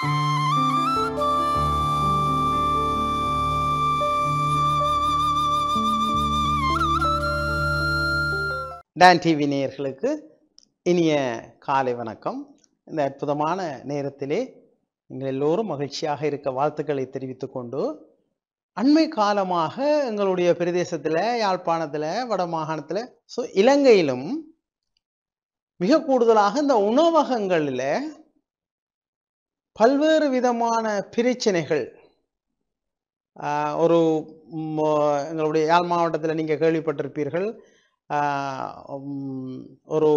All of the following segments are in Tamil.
டான் டிவி நேயர்களுக்கு இனிய காலை வணக்கம் இந்த அற்புதமான நேரத்திலே நீங்கள் எல்லோரும் மகிழ்ச்சியாக இருக்க வாழ்த்துக்களை தெரிவித்து கொண்டு அண்மை காலமாக எங்களுடைய பிரதேசத்தில் யாழ்ப்பாணத்தில் வட மாகாணத்தில் ஸோ இலங்கையிலும் மிக கூடுதலாக இந்த உணவகங்களில் பல்வேறு விதமான பிரச்சனைகள் ஒரு எங்களுடைய யாழ் மாவட்டத்தில் நீங்கள் கேள்விப்பட்டிருப்பீர்கள் ஒரு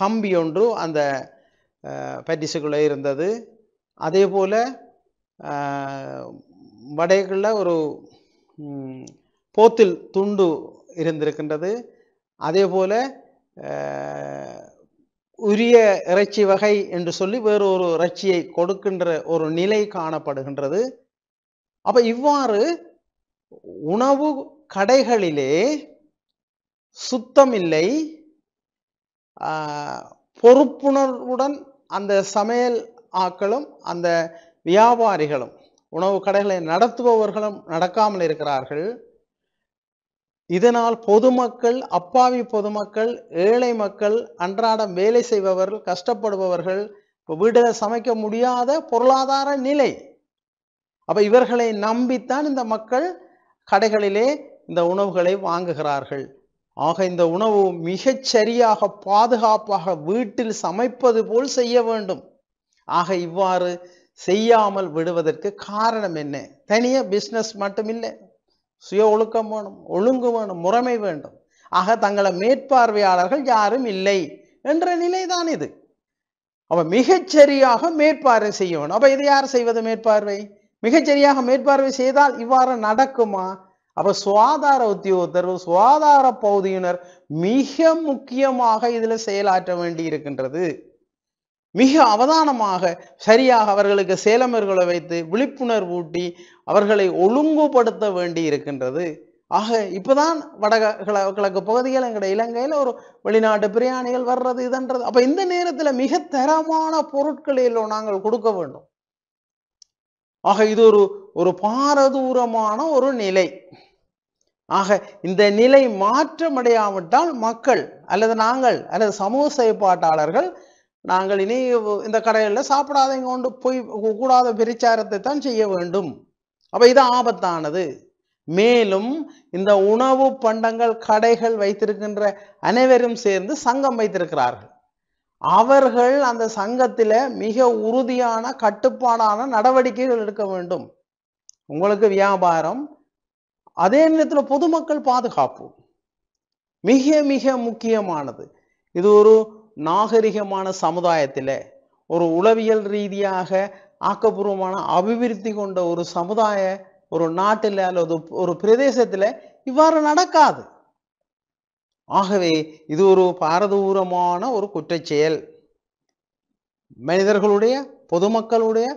கம்பி ஒன்று அந்த பட்டிசுக்குள்ளே இருந்தது அதே போல் வடைகளில் ஒரு போத்தில் துண்டு இருந்திருக்கின்றது அதே போல் உரிய இறைச்சி வகை என்று சொல்லி வேறொரு இறைச்சியை கொடுக்கின்ற ஒரு நிலை காணப்படுகின்றது அப்ப இவ்வாறு உணவு கடைகளிலே சுத்தம் இல்லை பொறுப்புணர்வுடன் அந்த சமையல் ஆக்களும் அந்த வியாபாரிகளும் உணவு கடைகளை நடத்துபவர்களும் நடக்காமல் இருக்கிறார்கள் இதனால் பொதுமக்கள் அப்பாவி பொதுமக்கள் ஏழை மக்கள் அன்றாடம் வேலை செய்பவர்கள் கஷ்டப்படுபவர்கள் இப்போ வீட்டில் சமைக்க முடியாத பொருளாதார நிலை அப்போ இவர்களை நம்பித்தான் இந்த மக்கள் கடைகளிலே இந்த உணவுகளை வாங்குகிறார்கள் ஆக இந்த உணவு மிகச்சரியாக பாதுகாப்பாக வீட்டில் சமைப்பது போல் செய்ய வேண்டும் ஆக இவ்வாறு செய்யாமல் விடுவதற்கு காரணம் என்ன தனியாக பிஸ்னஸ் மட்டுமில்லை சுய ஒழுக்கம் வேணும் ஒழுங்கு வேணும் முறைமை வேண்டும் ஆக தங்களை மேற்பார்வையாளர்கள் யாரும் இல்லை என்ற நிலைதான் இது அப்போ மிகச்சரியாக மேற்பார்வை செய்ய வேணும் அப்போ இதை யார் செய்வது மேற்பார்வை மிகச்சரியாக மேற்பார்வை செய்தால் இவ்வாறு நடக்குமா அப்போ சுகாதார உத்தியோகத்தர் சுகாதார பகுதியினர் மிக முக்கியமாக இதில் செயலாற்ற வேண்டி இருக்கின்றது மிக அவதானமாக சரியாக அவர்களுக்கு சேலமர்களை வைத்து விழிப்புணர்வூட்டி அவர்களை ஒழுங்குபடுத்த வேண்டி இருக்கின்றது ஆக இப்போதான் வட கிழக்கு பகுதிகள் எங்களுடைய இலங்கையில் ஒரு வெளிநாட்டு பிரியாணிகள் வர்றது இதன்றது அப்போ இந்த நேரத்தில் மிக தரமான பொருட்களில் நாங்கள் கொடுக்க வேண்டும் ஆக இது ஒரு ஒரு பாரதூரமான ஒரு நிலை ஆக இந்த நிலை மாற்றமடையாவிட்டால் மக்கள் அல்லது நாங்கள் அல்லது சமூக செயற்பாட்டாளர்கள் நாங்கள் இனி இந்த கடைகளில் சாப்பிடாதவங்க கொண்டு போய் கூடாத பிரச்சாரத்தை தான் செய்ய வேண்டும் அப்போ இது ஆபத்தானது மேலும் இந்த உணவு பண்டங்கள் கடைகள் வைத்திருக்கின்ற அனைவரும் சேர்ந்து சங்கம் வைத்திருக்கிறார்கள் அவர்கள் அந்த சங்கத்தில் மிக உறுதியான கட்டுப்பாடான நடவடிக்கைகள் எடுக்க வேண்டும் உங்களுக்கு வியாபாரம் அதே நேரத்தில் பொதுமக்கள் பாதுகாப்பு மிக மிக முக்கியமானது இது ஒரு நாகரிகமான சமுதாயத்தில் ஒரு உளவியல் ரீதியாக ஆக்கப்பூர்வமான அபிவிருத்தி கொண்ட ஒரு சமுதாய ஒரு நாட்டில் அல்லது ஒரு பிரதேசத்தில் இவ்வாறு நடக்காது ஆகவே இது ஒரு பாரதூரமான ஒரு குற்றச்செயல் மனிதர்களுடைய பொதுமக்களுடைய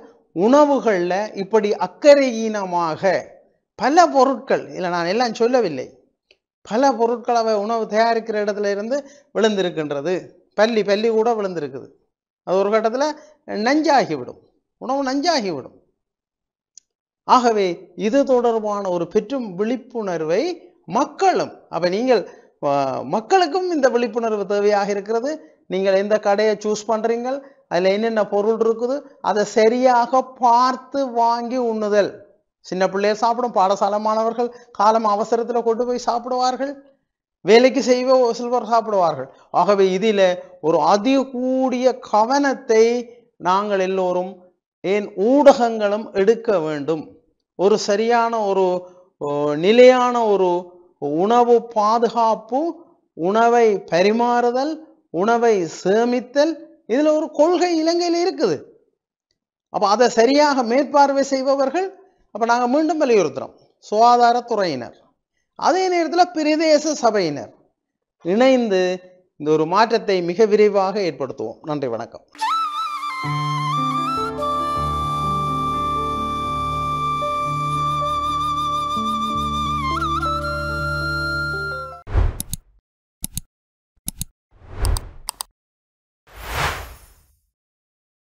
உணவுகளில் இப்படி அக்கறையீனமாக பல பொருட்கள் இல்லை நான் எல்லாம் சொல்லவில்லை பல பொருட்கள் அவை உணவு தயாரிக்கிற இடத்துல இருந்து விழுந்திருக்கின்றது பல்லி பல்லி கூட விழுந்திருக்குது அது ஒரு கட்டத்தில் நஞ்சாகிவிடும் உணவு நஞ்சாகிவிடும் ஆகவே இது தொடர்பான ஒரு பெற்றும் விழிப்புணர்வை மக்களும் அப்போ நீங்கள் மக்களுக்கும் இந்த விழிப்புணர்வு தேவையாக இருக்கிறது நீங்கள் எந்த கடையை சூஸ் பண்ணுறீங்கள் அதில் என்னென்ன பொருள் இருக்குது அதை சரியாக பார்த்து வாங்கி உண்ணுதல் சின்ன பிள்ளையர் சாப்பிடும் பாடசாலமானவர்கள் மாணவர்கள் காலம் அவசரத்தில் கொண்டு போய் சாப்பிடுவார்கள் வேலைக்கு செய்வ சில்வர் சாப்பிடுவார்கள் ஆகவே இதில் ஒரு அதிக கூடிய கவனத்தை நாங்கள் எல்லோரும் ஏன் ஊடகங்களும் எடுக்க வேண்டும் ஒரு சரியான ஒரு நிலையான ஒரு உணவு பாதுகாப்பு உணவை பரிமாறுதல் உணவை சேமித்தல் இதில் ஒரு கொள்கை இலங்கையில் இருக்குது அப்போ அதை சரியாக மேற்பார்வை செய்பவர்கள் அப்போ நாங்கள் மீண்டும் வலியுறுத்துகிறோம் சுகாதாரத்துறையினர் அதே நேரத்தில் பிரதேச சபையினர் இணைந்து இந்த ஒரு மாற்றத்தை மிக விரைவாக ஏற்படுத்துவோம் நன்றி வணக்கம்